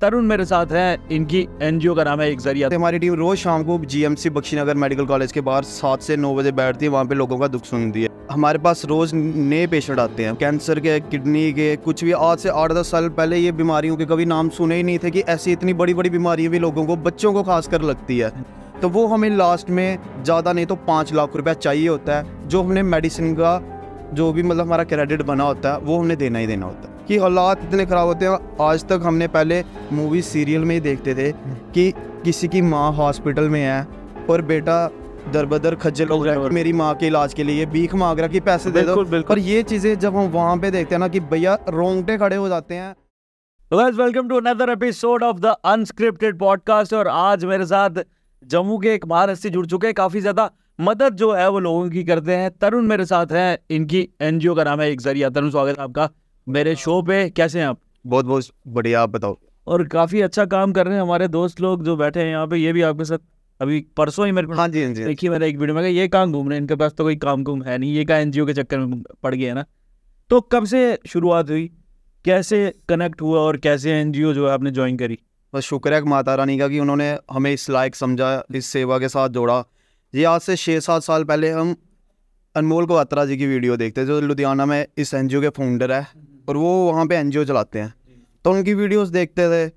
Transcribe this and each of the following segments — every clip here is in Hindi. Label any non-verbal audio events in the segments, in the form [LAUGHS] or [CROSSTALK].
तरुण मेरे साथ हैं इनकी एनजीओ का नाम है एक जरिया हमारी टीम रोज शाम को जीएमसी बख्शीनगर मेडिकल कॉलेज के बाहर सात से नौ बजे बैठती है वहाँ पे लोगों का दुख सुनती है हमारे पास रोज नए पेशेंट आते हैं कैंसर के किडनी के कुछ भी आज से आठ दस साल पहले ये बीमारियों के कभी नाम सुने ही नहीं थे कि ऐसी इतनी बड़ी बड़ी बीमारियाँ भी लोगों को बच्चों को खासकर लगती है तो वो हमें लास्ट में ज़्यादा नहीं तो पाँच लाख रुपया चाहिए होता है जो हमने मेडिसिन का जो भी मतलब हमारा क्रेडिट बना होता है वो हमने देना ही देना होता है कि हालात इतने ख़राब होते हैं आज तक हमने पहले मूवी सीरियल में ही देखते थे हम्म। कि किसी की माँ हॉस्पिटल में है और बेटा दर बदर खजल हो रहा है मेरी माँ के इलाज के लिए भीख मांग रहा कि पैसे दे दो और ये चीज़ें जब हम वहाँ पे देखते हैं ना कि भैया रोंगटे खड़े हो जाते हैं welcome to another episode of the unscripted podcast और आज मेरे साथ जम्मू के एक महारथ जुड़ चुके हैं काफ़ी ज़्यादा मदद जो है वो लोगों की करते हैं तरुण मेरे साथ हैं इनकी एनजीओ का नाम है एक जरिया तरुण स्वागत है आपका मेरे हाँ। शो पे कैसे हैं आप बहुत बहुत बढ़िया आप बताओ और काफ़ी अच्छा काम कर रहे हैं हमारे दोस्त लोग जो बैठे हैं यहाँ पे ये भी आपके साथ अभी परसों ही मेरे को हाँ जी हाँ जी हाँ देखिए मेरा एक वीडियो में ये काम घूम रहे हैं इनके पास तो कोई काम घूम है नहीं ये का एनजीओ के चक्कर में पड़ गया ना तो कब से शुरुआत हुई कैसे कनेक्ट हुआ और कैसे एनजीओ जो है आपने ज्वाइन करी बस शुक्र है माता रानी का कि उन्होंने हमें इस लायक समझा इस सेवा के साथ जोड़ा ये आज से छः सात साल पहले हम अनमोल कोवात्रा जी की वीडियो देखते जो लुधियाना में इस एन के फाउंडर है और वो वहाँ पर एन चलाते हैं तो उनकी वीडियोज़ देखते थे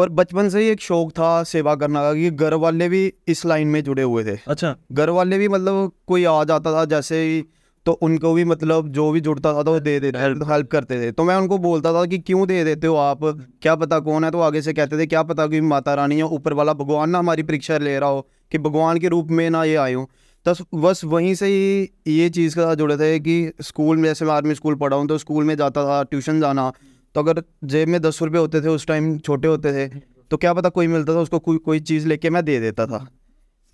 और बचपन से ही एक शौक था सेवा करना का कि घर वाले भी इस लाइन में जुड़े हुए थे अच्छा घर वाले भी मतलब कोई आ जाता था जैसे ही तो उनको भी मतलब जो भी जुड़ता था तो वो दे देते हेल्प हेल्प करते थे तो मैं उनको बोलता था कि क्यों दे देते हो आप क्या पता कौन है तो आगे से कहते थे क्या पता कि माता रानी या ऊपर वाला भगवान ना हमारी परीक्षा ले रहा हो कि भगवान के रूप में ना ये आयो तो बस वहीं से ही ये चीज़ के साथ जुड़े थे कि स्कूल में जैसे मैं आर्मी स्कूल पढ़ा हूँ तो स्कूल में जाता था ट्यूशन जाना तो अगर जेब में दस रुपये होते थे उस टाइम छोटे होते थे तो क्या पता कोई मिलता था उसको कोई कोई चीज़ लेके मैं दे देता था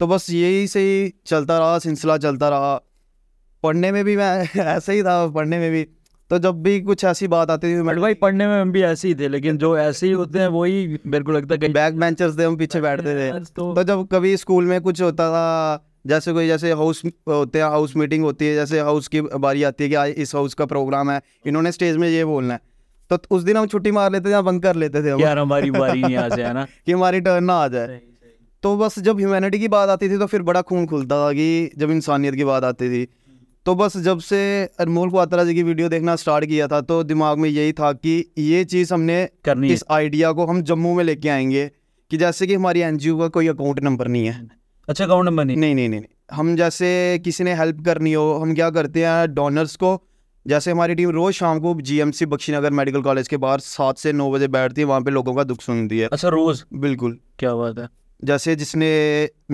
तो बस यही से ही चलता रहा सिलसिला चलता रहा पढ़ने में भी मैं [LAUGHS] ऐसे ही था पढ़ने में भी तो जब भी कुछ ऐसी बात आती थी मैं भाई पढ़ने में हम भी ऐसे ही थे लेकिन जो ऐसे ही होते हैं वही मेरे को लगता है बैक बेंचर्स थे हम पीछे बैठते थे तो, तो, जब कभी स्कूल में कुछ होता था जैसे कोई जैसे हाउस होते हैं हाउस मीटिंग होती है जैसे हाउस की बारी आती है कि आज इस हाउस का प्रोग्राम है इन्होंने स्टेज में ये बोलना है तो उस दिन हम छुट्टी मार लेते थे बंद कर लेते थे यार हमारी बारी नहीं आ जाए ना [LAUGHS] कि हमारी टर्न ना आ जाए तो बस जब ह्यूमैनिटी की बात आती थी तो फिर बड़ा खून खुलता था कि जब इंसानियत की बात आती थी तो बस जब से अनमोल को आतरा जी की वीडियो देखना स्टार्ट किया था तो दिमाग में यही था कि ये चीज़ हमने करनी इस आइडिया को हम जम्मू में लेके आएंगे कि जैसे कि हमारी एन का कोई अकाउंट नंबर नहीं है अच्छा अकाउंट नंबर नहीं नहीं नहीं नहीं हम जैसे किसी ने हेल्प करनी हो हम क्या करते हैं डोनर्स को जैसे हमारी टीम रोज शाम को जीएमसी बख्शीनगर मेडिकल कॉलेज के बाहर सात से नौ बजे बैठती है वहाँ पे लोगों का दुख सुनती है अच्छा रोज बिल्कुल क्या बात है जैसे जिसने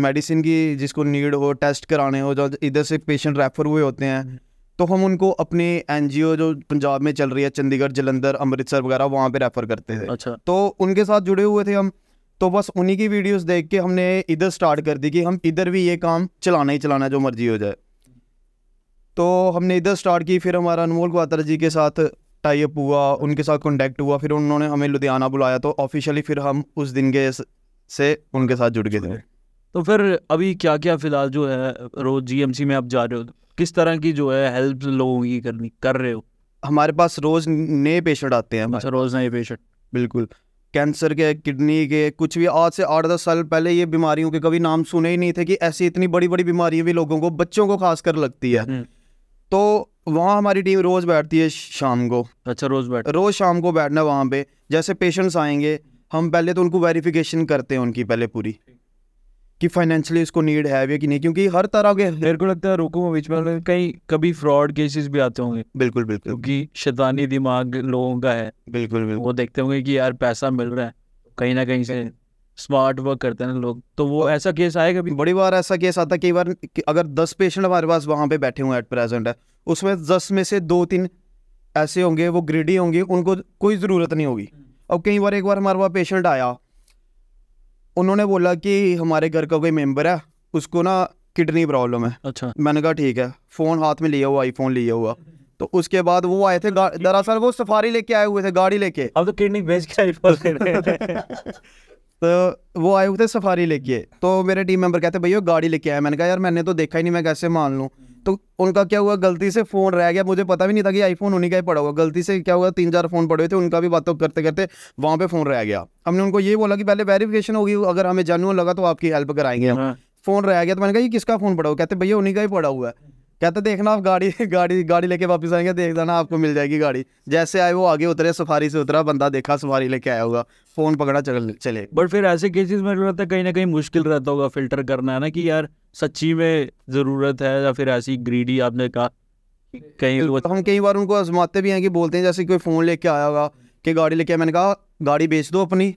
मेडिसिन की जिसको नीड हो टेस्ट कराने हो जो इधर से पेशेंट रेफ़र हुए होते हैं हम्म। तो हम उनको अपने एन जो पंजाब में चल रही है चंडीगढ़ जलंधर अमृतसर वगैरह वहाँ पे रेफ़र करते थे अच्छा तो उनके साथ जुड़े हुए थे हम तो बस उन्हीं की वीडियोस देख के हमने इधर स्टार्ट कर दी कि हम इधर भी ये काम चलाना ही चलाना जो मर्जी हो जाए तो हमने इधर स्टार्ट की फिर हमारा अनमोल गवात्रा जी के साथ टाइप हुआ उनके साथ कॉन्टैक्ट हुआ फिर उन्होंने हमें लुधियाना बुलाया तो ऑफिशियली फिर हम उस दिन के से उनके साथ जुड़ गए थे तो फिर अभी क्या क्या फिलहाल जो है रोज जीएमसी में आप जा रहे हो किस तरह की जो है हेल्प लोगों की करनी कर रहे हो हमारे पास रोज नए पेशेंट आते हैं अच्छा रोज नए पेशेंट बिल्कुल कैंसर के किडनी के कुछ भी आज से आठ दस साल पहले ये बीमारियों के कभी नाम सुने ही नहीं थे कि ऐसी इतनी बड़ी बड़ी बीमारियां भी लोगों को बच्चों को खास कर लगती है हम्म। तो वहाँ हमारी टीम रोज बैठती है शाम को अच्छा रोज बैठ रोज शाम को बैठना वहाँ पे जैसे पेशेंट्स आएंगे हम पहले तो उनको वेरिफिकेशन करते हैं उनकी पहले पूरी कि फाइनेंशियली उसको नीड है भी कि नहीं क्योंकि हर तरह के मेरे को लगता है बीच में मतलब कहीं कभी फ्रॉड केसेस भी आते होंगे बिल्कुल बिल्कुल क्योंकि शैतानी दिमाग लोगों का है बिल्कुल बिल्कुल वो देखते होंगे कि यार पैसा मिल रहा है कहीं ना कहीं से स्मार्ट वर्क करते हैं लोग तो वो ऐसा केस आएगा भी बड़ी बार ऐसा केस आता है कई बार अगर दस पेशेंट हमारे पास वहाँ पे बैठे हुए एट प्रेजेंट है उसमें दस में से दो तीन ऐसे होंगे वो ग्रेडी होंगे उनको कोई ज़रूरत नहीं होगी अब कई बार एक बार हमारे पास पेशेंट आया उन्होंने बोला कि हमारे घर का कोई मेम्बर है उसको ना किडनी प्रॉब्लम है अच्छा मैंने कहा ठीक है फ़ोन हाथ में लिया हुआ आईफोन लिया हुआ तो उसके बाद वो आए थे दरअसल वो सफारी लेके आए हुए थे गाड़ी लेके अब तो किडनी बेच के [LAUGHS] तो वो आए हुए थे सफारी लेके तो मेरे टीम मेंबर कहते भैया गाड़ी लेके आया मैंने कहा यार मैंने तो देखा ही नहीं मैं कैसे मान लूँ तो उनका क्या हुआ गलती से फ़ोन रह गया मुझे पता भी नहीं था कि आईफोन उन्हीं का ही पड़ा हुआ गलती से क्या हुआ तीन चार फ़ोन पड़े हुए थे उनका भी बातों करते करते वहां पे फ़ोन रह गया हमने उनको ये बोला कि पहले वेरिफिकेशन होगी अगर हमें जेनुअन लगा तो आपकी हेल्प कराएंगे हम हाँ। फ़ोन रह गया तो मैंने कहा ये किसका फ़ोन पड़ा हुआ कहते भैया उन्हीं का ही पड़ा हुआ है कहते देखना आप गाड़ी [LAUGHS] गाड़ी गाड़ी लेके वापस आएंगे देख लेना आपको मिल जाएगी गाड़ी जैसे आए वो आगे उतरे सफारी से उतरा बंदा देखा सफारी लेके आया होगा फ़ोन पकड़ा चल चले बट फिर ऐसे केसेस में लगता है कहीं ना कहीं मुश्किल रहता होगा फिल्टर करना है ना कि यार सच्ची में ज़रूरत है या फिर ऐसी ग्रीडी आपने कहा कहीं हम कई बार उनको आजमाते भी हैं कि बोलते हैं जैसे कोई फ़ोन लेके आया होगा कि गाड़ी लेके मैंने कहा गाड़ी बेच दो अपनी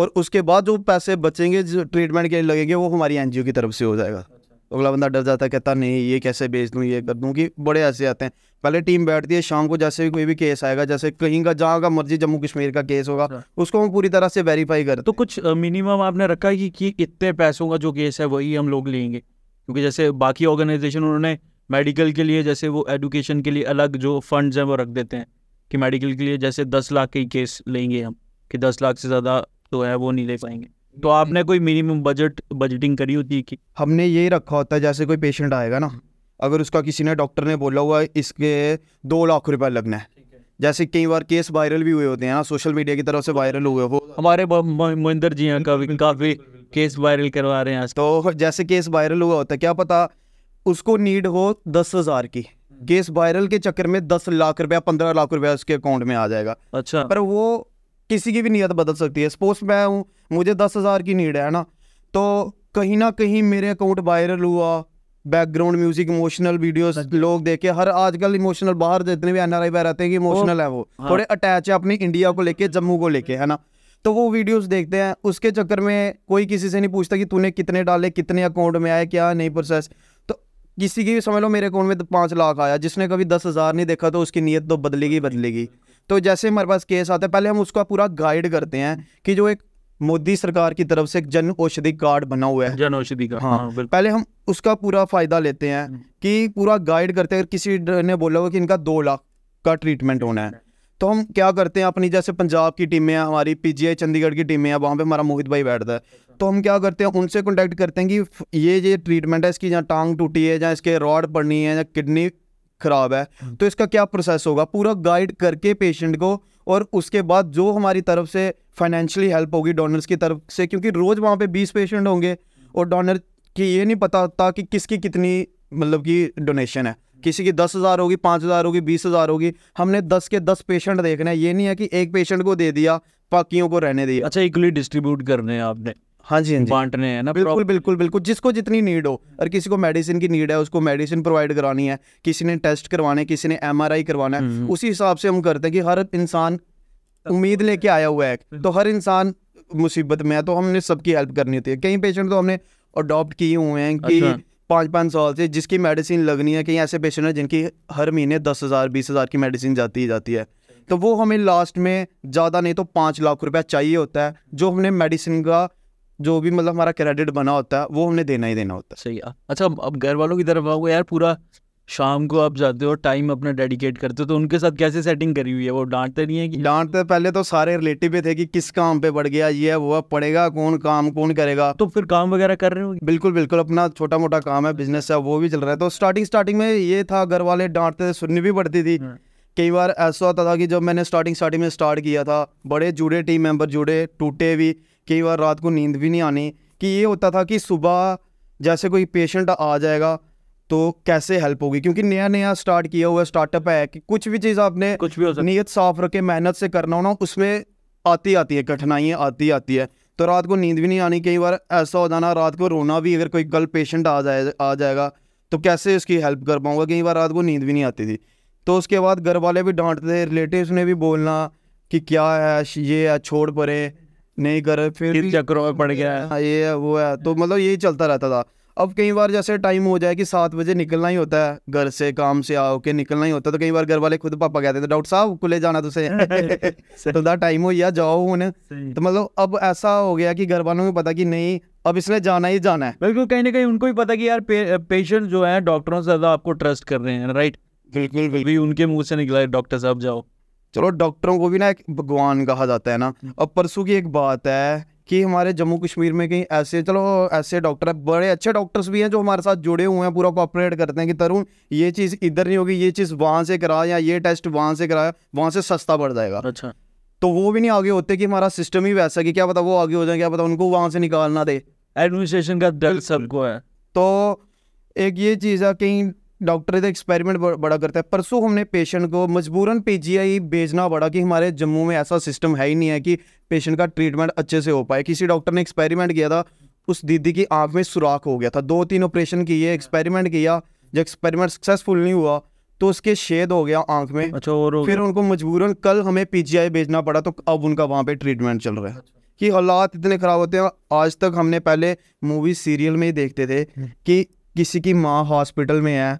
और उसके बाद जो पैसे बचेंगे जो ट्रीटमेंट के लिए लगेंगे वो हमारी एन की तरफ से हो जाएगा अच्छा। अगला बंदा डर जाता है कहता नहीं ये कैसे बेच दूँ ये कर दूँ कि बड़े ऐसे आते हैं पहले टीम बैठती है शाम को जैसे भी कोई भी केस आएगा जैसे कहीं का जहाँ का मर्जी जम्मू कश्मीर का केस होगा हाँ। उसको हम पूरी तरह से वेरीफाई करें तो कुछ मिनिमम आपने रखा है कि, इतने पैसों का जो केस है वही हम लोग लेंगे क्योंकि जैसे बाकी ऑर्गेनाइजेशन उन्होंने मेडिकल के लिए जैसे वो एडुकेशन के लिए अलग जो फंड्स हैं वो रख देते हैं कि मेडिकल के लिए जैसे दस लाख के ही केस लेंगे हम कि दस लाख से ज़्यादा तो है वो नहीं ले पाएंगे तो आपने कोई मिनिमम बजट बजटिंग करी होती है कि हमने यही रखा होता है जैसे कोई पेशेंट आएगा ना अगर उसका किसी ने डॉक्टर ने बोला हुआ इसके दो लाख रुपए लगना है जैसे कई बार केस वायरल भी हुए होते हैं ना सोशल मीडिया की तरफ से वायरल हुए वो हमारे मोहिंदर जी हैं काफ़ी काफ़ी केस वायरल करवा रहे हैं तो जैसे केस वायरल हुआ होता है क्या पता उसको नीड हो दस हज़ार की हम्म। केस वायरल के चक्कर में दस लाख रुपया पंद्रह लाख रुपया उसके अकाउंट में आ जाएगा अच्छा पर वो किसी की भी नीयत बदल सकती है सपोज मैं हूँ मुझे दस हज़ार की नीड है ना तो कहीं ना कहीं मेरे अकाउंट वायरल हुआ बैकग्राउंड म्यूजिक इमोशनल वीडियोस लोग देखे हर आजकल इमोशनल बाहर जितने भी आई वगैरह रहते हैं कि इमोशनल है वो हाँ। थोड़े अटैच है अपनी इंडिया को लेके जम्मू को लेके है ना तो वो वीडियोस देखते हैं उसके चक्कर में कोई किसी से नहीं पूछता कि तूने कितने डाले कितने अकाउंट में आए क्या नहीं प्रोसेस तो किसी की भी समझ लो मेरे अकाउंट में पाँच लाख आया जिसने कभी दस हज़ार नहीं देखा तो उसकी नीयत तो बदलेगी बदलेगी तो जैसे हमारे पास केस आता है पहले हम उसका पूरा गाइड करते हैं कि जो एक मोदी सरकार की तरफ से एक जन औषधि कार्ड बना हुआ है जन औषधि कार्ड हाँ, हाँ पहले हम उसका पूरा फायदा लेते हैं हम्म। कि पूरा गाइड करते हैं किसी ने बोला हुआ कि इनका दो लाख का ट्रीटमेंट होना है तो हम क्या करते हैं अपनी जैसे पंजाब की टीमें हैं हमारी पीजीआई चंडीगढ़ की टीमें हैं वहाँ पे हमारा मोहित भाई बैठता है अच्छा। तो हम क्या करते हैं उनसे कॉन्टैक्ट करते हैं कि ये ये ट्रीटमेंट है इसकी जहाँ टांग टूटी है जहाँ इसके रॉड पड़नी है या किडनी खराब है हम्म। तो इसका क्या प्रोसेस होगा पूरा गाइड करके पेशेंट को और उसके बाद जो हमारी तरफ से फाइनेंशियली हेल्प होगी डोनर्स की तरफ से क्योंकि रोज़ वहाँ पे बीस पेशेंट होंगे और डोनर की ये नहीं पता होता कि किसकी कितनी मतलब कि डोनेशन है किसी की दस हज़ार होगी पाँच हज़ार होगी बीस हज़ार होगी हमने दस के दस पेशेंट देखने हैं ये नहीं है कि एक पेशेंट को दे दिया बाकियों को रहने दिया अच्छा इक्वली डिस्ट्रीब्यूट करने हैं आपने हाँ जी हाँ जी बांटने हैं ना बिल्कुल बिल्कुल बिल्कुल जिसको जितनी नीड हो और किसी को मेडिसिन की नीड है उसको मेडिसिन प्रोवाइड करानी है किसी ने टेस्ट करवाने किसी ने एम करवाना है हम्म। उसी हिसाब से हम करते हैं कि हर इंसान उम्मीद लेके आया हुआ है तो हर इंसान मुसीबत में है तो हमने सबकी हेल्प करनी होती है कई पेशेंट तो हमने अडोप्ट किए हुए हैं कि अच्छा। पाँच पाँच साल से जिसकी मेडिसिन लगनी है कई ऐसे पेशेंट हैं जिनकी हर महीने दस हज़ार बीस हज़ार की मेडिसिन जाती ही जाती है तो वो हमें लास्ट में ज़्यादा नहीं तो पाँच लाख रुपया चाहिए होता है जो हमने मेडिसिन का जो भी मतलब हमारा क्रेडिट बना होता है वो हमने देना ही देना होता है सही अच्छा अब घर वालों की तरफ आओगे यार पूरा शाम को आप जाते हो टाइम अपना डेडिकेट करते हो तो उनके साथ कैसे सेटिंग करी हुई है वो डांटते नहीं है कि डांटते पहले तो सारे रिलेटिव थे कि किस काम पे बढ़ गया ये वो पड़ेगा कौन काम कौन करेगा तो फिर काम वगैरह कर रहे हो बिल्कुल बिल्कुल अपना छोटा मोटा काम है बिजनेस है वो भी चल रहा है तो स्टार्टिंग स्टार्टिंग में ये था घर वाले डांटते थे सुननी भी पड़ती थी हाँ। कई बार ऐसा होता था कि जब मैंने स्टार्टिंग स्टार्टिंग में स्टार्ट किया था बड़े जुड़े टीम मेंबर जुड़े टूटे भी कई बार रात को नींद भी नहीं आनी कि ये होता था कि सुबह जैसे कोई पेशेंट आ जाएगा तो कैसे हेल्प होगी क्योंकि नया नया स्टार्ट किया हुआ स्टार्टअप है कि कुछ भी चीज़ आपने कुछ भी हो नीयत साफ रखे मेहनत से करना होना उसमें आती आती है कठिनाइयाँ आती आती है तो रात को नींद भी नहीं आनी कई बार ऐसा हो जाना रात को रोना भी अगर कोई गल पेशेंट आ जाए आ जाएगा तो कैसे उसकी हेल्प कर पाऊँगा कई बार रात को नींद भी नहीं आती थी तो उसके बाद घर वाले भी डांटते रिलेटिव ने भी बोलना कि क्या है ये है छोड़ परे नहीं करे फिर किन चक्करों में पड़ गया है हाँ, ये है वो है तो मतलब यही चलता रहता था अब कई बार जैसे टाइम हो जाए कि सात बजे निकलना ही होता है घर से काम से आओ के निकलना ही होता है तो कई बार घर वाले खुद पापा कहते थे डॉक्टर साहब खुले जाना तुझे [LAUGHS] तो टाइम हो गया जाओ हूं तो मतलब अब ऐसा हो गया कि घर वालों को पता कि नहीं अब इसने जाना ही जाना है बिल्कुल कहीं ना कहीं उनको भी पता कि यार पे, पेशेंट जो है डॉक्टरों से ज्यादा आपको ट्रस्ट कर रहे हैं राइट बिल्कुल उनके मुंह से निकला डॉक्टर साहब जाओ चलो डॉक्टरों को भी ना एक भगवान कहा जाता है ना अब परसों की एक बात है कि हमारे जम्मू कश्मीर में कहीं ऐसे चलो ऐसे डॉक्टर है बड़े अच्छे डॉक्टर्स भी हैं जो हमारे साथ जुड़े हुए हैं पूरा कोऑपरेट करते हैं कि तरुण ये चीज़ इधर नहीं होगी ये चीज़ वहाँ से करा या ये टेस्ट वहाँ से कराया वहाँ से सस्ता पड़ जाएगा अच्छा तो वो भी नहीं आगे होते कि हमारा सिस्टम ही वैसा कि क्या पता वो आगे हो जाए क्या पता उनको वहाँ से निकालना दे एडमिनिस्ट्रेशन का डर सबको है तो एक ये चीज़ है कहीं डॉक्टर इधर एक्सपेरिमेंट बड़ा करता है परसों हमने पेशेंट को मजबूरन पीजीआई भेजना पड़ा कि हमारे जम्मू में ऐसा सिस्टम है ही नहीं है कि पेशेंट का ट्रीटमेंट अच्छे से हो पाए किसी डॉक्टर ने एक्सपेरिमेंट किया था उस दीदी की आँख में सुराख हो गया था दो तीन ऑपरेशन किए एक्सपेरिमेंट किया जब एक्सपेरिमेंट सक्सेसफुल नहीं हुआ तो उसके शेद हो गया आंख में अच्छा और फिर उनको मजबूरन कल हमें पीजीआई भेजना पड़ा तो अब उनका वहाँ पे ट्रीटमेंट चल रहा है कि हालात इतने ख़राब होते हैं आज तक हमने पहले मूवी सीरियल में ही देखते थे हम्म। कि किसी की माँ हॉस्पिटल में है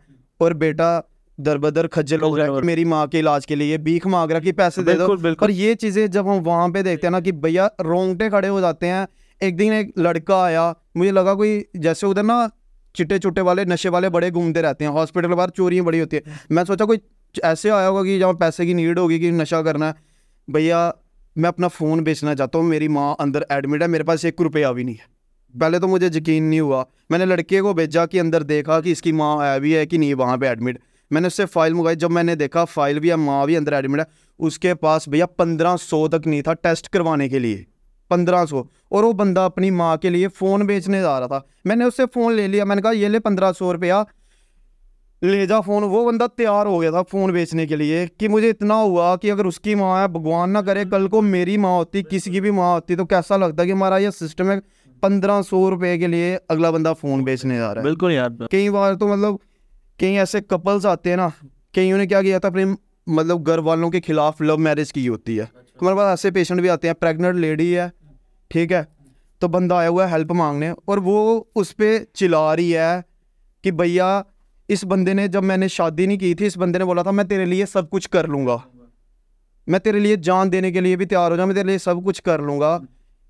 और बेटा दर बदर खज्जल हो रहा है मेरी माँ के इलाज के लिए भीख मांग रहा कि पैसे दे दो पर ये चीज़ें जब हम वहाँ पे देखते हैं ना कि भैया रोंगटे खड़े हो जाते हैं एक दिन एक लड़का आया मुझे लगा कोई जैसे उधर ना चिट्टे चुट्टे वाले नशे वाले बड़े घूमते रहते हैं हॉस्पिटल के बाहर चोरियाँ बड़ी होती है मैं सोचा कोई ऐसे आया होगा कि जहाँ पैसे की नीड होगी कि नशा करना है भैया मैं अपना फ़ोन बेचना चाहता हूँ मेरी माँ अंदर एडमिट है मेरे पास एक रुपया भी नहीं है पहले तो मुझे यकीन नहीं हुआ मैंने लड़के को भेजा कि अंदर देखा कि इसकी माँ आया भी है कि नहीं वहाँ पे एडमिट मैंने उससे फ़ाइल मंगाई जब मैंने देखा फ़ाइल भी है माँ भी अंदर एडमिट है उसके पास भैया पंद्रह सौ तक नहीं था टेस्ट करवाने के लिए पंद्रह सौ और वो बंदा अपनी माँ के लिए फ़ोन बेचने जा रहा था मैंने उससे फ़ोन ले लिया मैंने कहा ये ले पंद्रह सौ रुपया ले जा फ़ोन वो बंदा तैयार हो गया था फ़ोन बेचने के लिए कि मुझे इतना हुआ कि अगर उसकी माँ है भगवान ना करे कल को मेरी माँ होती किसी की भी माँ होती तो कैसा लगता कि हमारा यह सिस्टम है पंद्रह सौ रुपए के लिए अगला बंदा फोन बेचने जा रहा है बिल्कुल यार कई बार तो मतलब कई ऐसे कपल्स आते हैं ना कई ने क्या किया था अपने मतलब घर वालों के खिलाफ लव मैरिज की होती है अच्छा। हमारे पास ऐसे पेशेंट भी आते हैं प्रेगनेंट लेडी है ठीक है तो बंदा आया हुआ है हेल्प मांगने और वो उस पर चिल्ला रही है कि भैया इस बंदे ने जब मैंने शादी नहीं की थी इस बंदे ने बोला था मैं तेरे लिए सब कुछ कर लूँगा मैं तेरे लिए जान देने के लिए भी तैयार हो जाऊँ मैं तेरे लिए सब कुछ कर लूँगा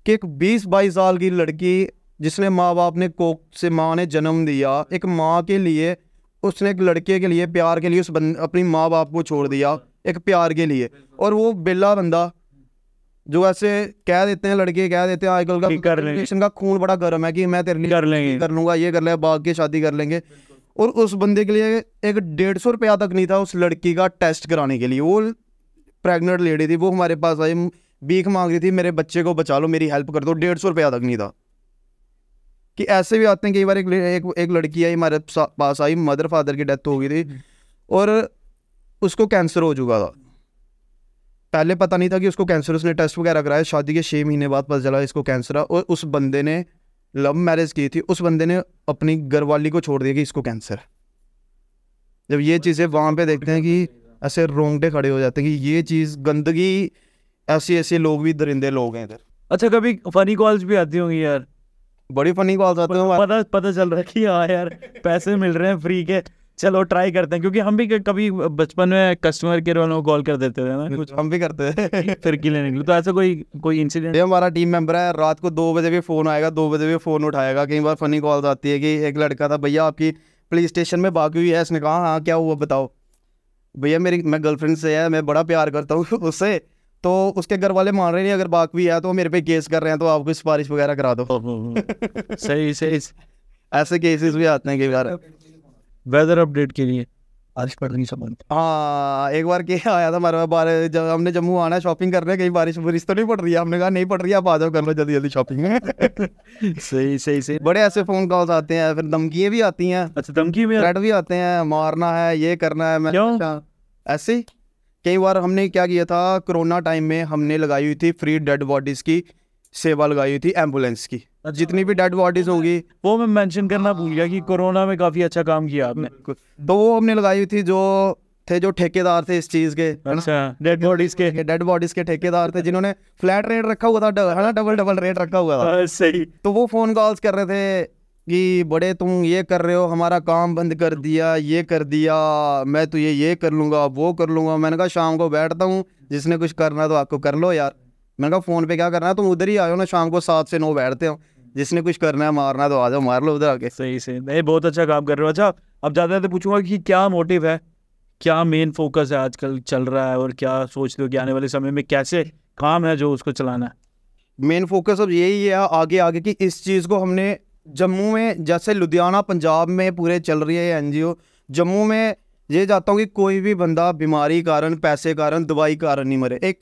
कि एक बीस बाईस साल की लड़की जिसने माँ बाप ने कोक से माँ ने जन्म दिया एक माँ के लिए उसने एक लड़के के लिए प्यार के लिए उस बंद अपनी माँ बाप को छोड़ दिया एक प्यार के लिए और वो बेला बंदा जो ऐसे कह देते हैं लड़के कह देते हैं आजकल का कर का खून बड़ा गर्म है कि मैं तेरे लिए कर लेंगे कर लूंगा ये कर ले बाग के शादी कर लेंगे और उस बंदे के लिए एक डेढ़ सौ रुपया तक नहीं था उस लड़की का टेस्ट कराने के लिए वो प्रेग्नेंट लेडी थी वो हमारे पास आई भीख मांग रही थी मेरे बच्चे को बचा लो मेरी हेल्प कर दो डेढ़ सौ रुपया तक नहीं था कि ऐसे भी आते हैं कई बार एक एक, एक लड़की आई हमारे पास आई मदर फादर की डेथ हो गई थी हम्म। और उसको कैंसर हो चुका था पहले पता नहीं था कि उसको कैंसर उसने टेस्ट वगैरह कराया शादी के छः महीने बाद पता चला इसको कैंसर है और उस बंदे ने लव मैरिज की थी उस बंदे ने अपनी घरवाली को छोड़ दिया कि इसको कैंसर जब ये चीज़ें वहाँ पे देखते हैं कि ऐसे रोंगटे खड़े हो जाते हैं कि ये चीज़ गंदगी ऐसे ऐसे लोग भी दरिंदे लोग हैं इधर अच्छा कभी फनी कॉल्स भी आती होंगी यार बड़ी फनी कॉल्स आती हैं पता पता चल रहा है कि हाँ यार पैसे मिल रहे हैं फ्री के चलो ट्राई करते हैं क्योंकि हम भी कभी बचपन में कस्टमर केयर वालों को कॉल कर देते थे ना कुछ हम भी करते थे फिर की के लिए तो ऐसा कोई कोई इंसिडेंट हमारा टीम मेंबर है रात को दो बजे भी फ़ोन आएगा दो बजे भी फ़ोन उठाएगा कई बार फनी कॉल्स आती है कि एक लड़का था भैया आपकी पुलिस स्टेशन में बाकी हुई है इसने कहा हाँ क्या हुआ बताओ भैया मेरी मैं गर्लफ्रेंड से है मैं बड़ा प्यार करता हूँ उससे तो उसके घर वाले मान रहे नहीं अगर बाक भी है तो मेरे पे केस कर रहे हैं तो आपको सिफारिश वगैरह करा दो सही सही ऐसे केसेस भी आते हैं कई बार वेदर अपडेट के लिए बारिश पड़ रही हाँ एक बार क्या आया था हमारे बार जब हमने जम्मू आना शॉपिंग करने कहीं बारिश बारिश तो नहीं पड़ रही है हमने कहा नहीं पड़ रही है आप आ जाओ कर लो जल्दी जल्दी शॉपिंग सही सही सही बड़े ऐसे फ़ोन कॉल्स आते हैं फिर धमकी भी आती हैं अच्छा धमकी भी भी आते हैं मारना है ये करना है मैं अच्छा, ऐसे कई बार हमने क्या किया था कोरोना टाइम में हमने लगाई हुई थी फ्री डेड बॉडीज़ की सेवा लगाई हुई थी एम्बुलेंस की अच्छा। जितनी भी डेड बॉडीज तो होंगी वो मैं मेंशन करना भूल गया कि कोरोना में काफ़ी अच्छा काम किया आपने तो वो हमने लगाई हुई थी जो थे जो ठेकेदार थे इस चीज के डेड बॉडीज अच्छा, के डेड बॉडीज के ठेकेदार थे जिन्होंने फ्लैट रेट रखा हुआ था है ना डबल डबल रेट रखा हुआ था हाँ, सही तो वो फोन कॉल्स कर रहे थे कि बड़े तुम ये कर रहे हो हमारा काम बंद कर दिया ये कर दिया मैं तो ये ये कर लूँगा वो कर लूँगा मैंने कहा शाम को बैठता हूँ जिसने कुछ करना तो आपको कर लो यार मैंने कहा फ़ोन पे क्या करना है तुम उधर ही आयो ना शाम को सात से नौ बैठते हो जिसने कुछ करना है मारना तो आ जाओ मार लो उधर आके सही सही नहीं बहुत अच्छा काम कर रहे हो अच्छा अब ज़्यादा तो पूछूंगा कि क्या मोटिव है क्या मेन फोकस है आजकल चल रहा है और क्या सोच रहे हो कि आने वाले समय में कैसे काम है जो उसको चलाना है मेन फोकस अब यही है आगे आगे कि इस चीज़ को हमने जम्मू में जैसे लुधियाना पंजाब में पूरे चल रही है एन जी जम्मू में ये चाहता हूँ कि कोई भी बंदा बीमारी कारण पैसे कारण दवाई कारण नहीं मरे एक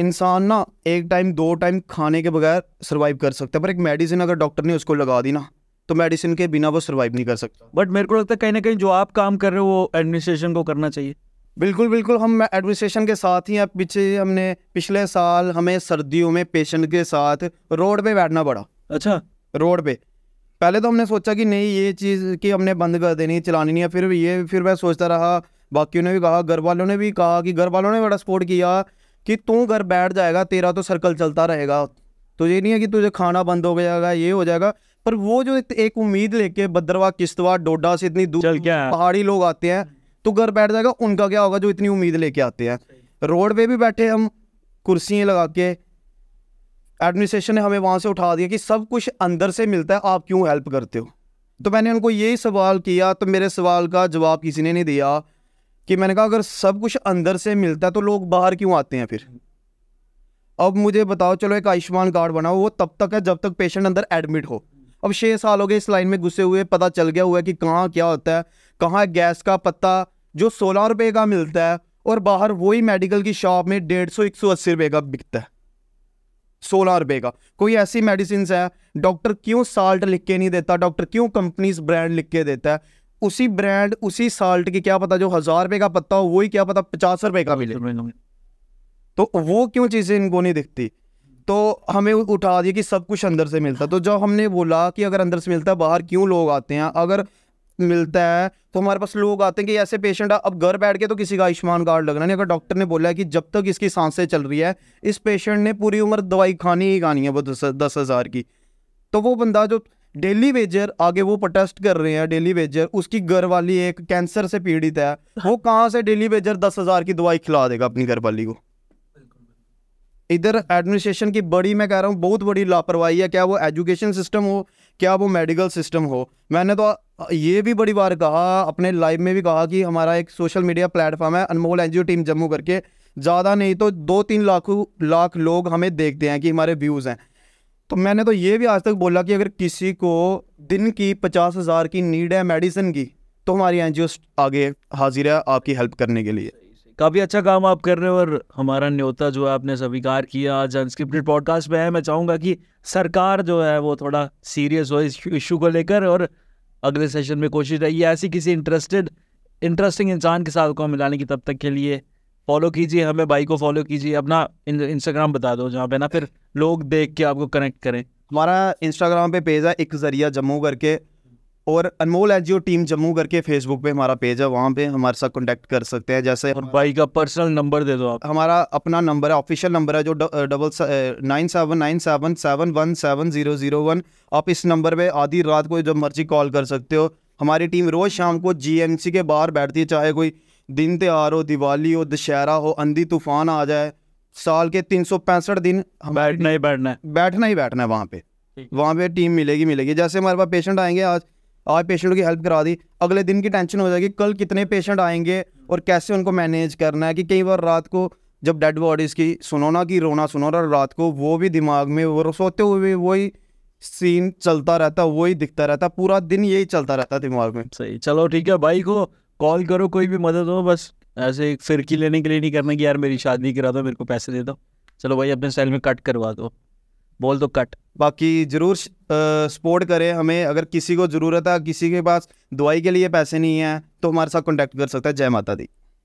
इंसान ना एक टाइम दो टाइम खाने के बगैर सर्वाइव कर सकता है पर एक मेडिसिन अगर डॉक्टर ने उसको लगा दी ना तो मेडिसिन के बिना वो सर्वाइव नहीं कर सकता बट मेरे को लगता है कहीं ना कहीं जो आप काम कर रहे हो वो एडमिनिस्ट्रेशन को करना चाहिए बिल्कुल बिल्कुल हम एडमिनिस्ट्रेशन के साथ ही अब पीछे हमने पिछले साल हमें सर्दियों में पेशेंट के साथ रोड पे बैठना पड़ा अच्छा रोड पे पहले तो हमने सोचा कि नहीं ये चीज़ कि हमने बंद कर देनी चलानी नहीं है फिर ये फिर मैं सोचता रहा बाकियों ने भी कहा घर वालों ने भी कहा कि घर वालों ने बड़ा सपोर्ट किया कि तू घर बैठ जाएगा तेरा तो सर्कल चलता रहेगा तुझे तो नहीं है कि तुझे खाना बंद हो जाएगा ये हो जाएगा पर वो जो एक उम्मीद लेके भद्रवा किश्तवा डोडा से इतनी दूर पहाड़ी लोग आते हैं तो घर बैठ जाएगा उनका क्या होगा जो इतनी उम्मीद लेके आते हैं रोड पे भी बैठे हम कुर्सियाँ लगा के एडमिनिस्ट्रेशन ने हमें वहाँ से उठा दिया कि सब कुछ अंदर से मिलता है आप क्यों हेल्प करते हो तो मैंने उनको यही सवाल किया तो मेरे सवाल का जवाब किसी ने नहीं दिया कि मैंने कहा अगर सब कुछ अंदर से मिलता है तो लोग बाहर क्यों आते हैं फिर अब मुझे बताओ चलो एक आयुष्मान कार्ड बनाओ वो तब तक है जब तक पेशेंट अंदर एडमिट हो अब छः साल हो गए इस लाइन में घुसे हुए पता चल गया हुआ है कि कहाँ क्या होता है कहाँ गैस का पत्ता जो सोलह रुपये का मिलता है और बाहर वही मेडिकल की शॉप में डेढ़ सौ एक सौ अस्सी रुपये का बिकता है सोलह रुपए का कोई ऐसी मेडिसिन है डॉक्टर क्यों साल्ट लिख के नहीं देता डॉक्टर क्यों कंपनीज ब्रांड लिख के देता है उसी ब्रांड उसी साल्ट की क्या पता जो हज़ार रुपए का पत्ता हो वही क्या पता पचास रुपए का मिले तो वो क्यों चीज़ें इनको नहीं दिखती तो हमें उठा दिया कि सब कुछ अंदर से मिलता तो जब हमने बोला कि अगर अंदर से मिलता है बाहर क्यों लोग आते हैं अगर मिलता है तो हमारे पास लोग आते हैं कि ऐसे पेशेंट अब घर बैठ के तो किसी का आयुष्मान कार्ड लगना नहीं अगर डॉक्टर ने बोला है कि जब तक इसकी सांसें चल रही है इस पेशेंट ने पूरी उम्र दवाई खानी ही खानी है वो दस दस हज़ार की तो वो बंदा जो डेली वेजर आगे वो प्रोटेस्ट कर रहे हैं डेली वेजर उसकी घर वाली एक कैंसर से पीड़ित है वो कहाँ से डेली वेजर दस हज़ार की दवाई खिला देगा अपनी घर वाली को इधर एडमिनिस्ट्रेशन की बड़ी मैं कह रहा हूँ बहुत बड़ी लापरवाही है क्या वो एजुकेशन सिस्टम हो क्या वो मेडिकल सिस्टम हो मैंने तो ये भी बड़ी बार कहा अपने लाइव में भी कहा कि हमारा एक सोशल मीडिया प्लेटफॉर्म है अनमोल एन टीम जम्मू करके ज़्यादा नहीं तो दो तीन लाखों लाख लोग हमें देखते हैं कि हमारे व्यूज़ हैं तो मैंने तो ये भी आज तक बोला कि अगर किसी को दिन की पचास हज़ार की नीड है मेडिसिन की तो हमारी एन आगे हाजिर है आपकी हेल्प करने के लिए काफ़ी अच्छा काम आप कर रहे हो और हमारा न्योता जो है आपने स्वीकार किया आज अनस्क्रिप्टेड पॉडकास्ट में है मैं चाहूँगा कि सरकार जो है वो थोड़ा सीरियस हो इस इशू को लेकर और अगले सेशन में कोशिश रही है ऐसी किसी इंटरेस्टेड इंटरेस्टिंग इंसान के साथ को मिलाने की तब तक के लिए फॉलो कीजिए हमें भाई को फॉलो कीजिए अपना इंस्टाग्राम बता दो जहाँ पे ना फिर लोग देख के आपको कनेक्ट करें हमारा इंस्टाग्राम पे पेज है एक जरिया जम्मू करके और अनमोल एनजीओ टीम जम्मू करके फेसबुक पे हमारा पेज है वहाँ पे हमारे साथ कॉन्टेक्ट कर सकते हैं जैसे और भाई का पर्सनल नंबर दे दो आप हमारा अपना नंबर है ऑफिशियल नंबर है जो double nine seven nine seven seven one seven zero zero one आप इस नंबर पर आधी रात को जब मर्जी कॉल कर सकते हो हमारी टीम रोज़ शाम को जी के बाहर बैठती है चाहे कोई दिन त्यौहार हो दिवाली हो दशहरा हो अंधी तूफान आ जाए साल के तीन सौ पैंसठ दिन बैठना ही बैठना है बैठना ही बैठना है वहाँ पे वहाँ पे टीम मिलेगी मिलेगी जैसे हमारे पास पेशेंट आएंगे आज आज पेशेंट की हेल्प करा दी अगले दिन की टेंशन हो जाएगी कल कितने पेशेंट आएंगे और कैसे उनको मैनेज करना है कि कई बार रात को जब डेड बॉडीज़ की सुनो ना कि रोना सुनो ना रात को वो भी दिमाग में वो सोते हुए भी वही सीन चलता रहता वही दिखता रहता पूरा दिन यही चलता रहता दिमाग में सही चलो ठीक है भाई को कॉल करो कोई भी मदद हो बस ऐसे फिरकी लेने के लिए नहीं करना कि यार मेरी शादी करा दो मेरे को पैसे दे दो चलो भाई अपने स्टाइल में कट करवा दो बोल दो कट बाकी ज़रूर सपोर्ट करें हमें अगर किसी को ज़रूरत है किसी के पास दवाई के लिए पैसे नहीं हैं तो हमारे साथ कॉन्टैक्ट कर सकता है जय माता दी